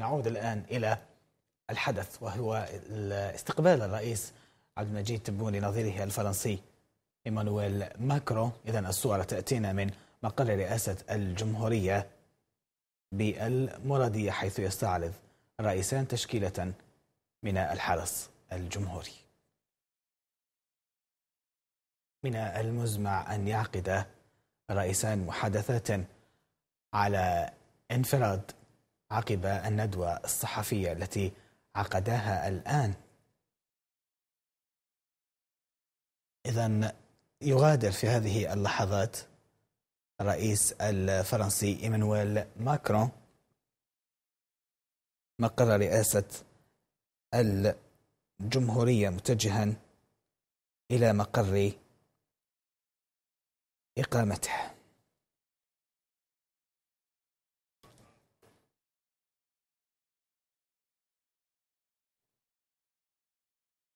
نعود الآن إلى الحدث وهو استقبال الرئيس عبد المجيد تبون لنظيره الفرنسي إيمانويل ماكرو إذا الصورة تأتينا من مقر رئاسة الجمهورية بالمرادية حيث يستعرض الرئيسان تشكيلة من الحرس الجمهوري من المزمع أن يعقد الرئيسان محادثات على انفراد عقب الندوة الصحفية التي عقداها الآن إذا يغادر في هذه اللحظات الرئيس الفرنسي إيمانويل ماكرون مقر رئاسة الجمهورية متجها إلى مقر إقامته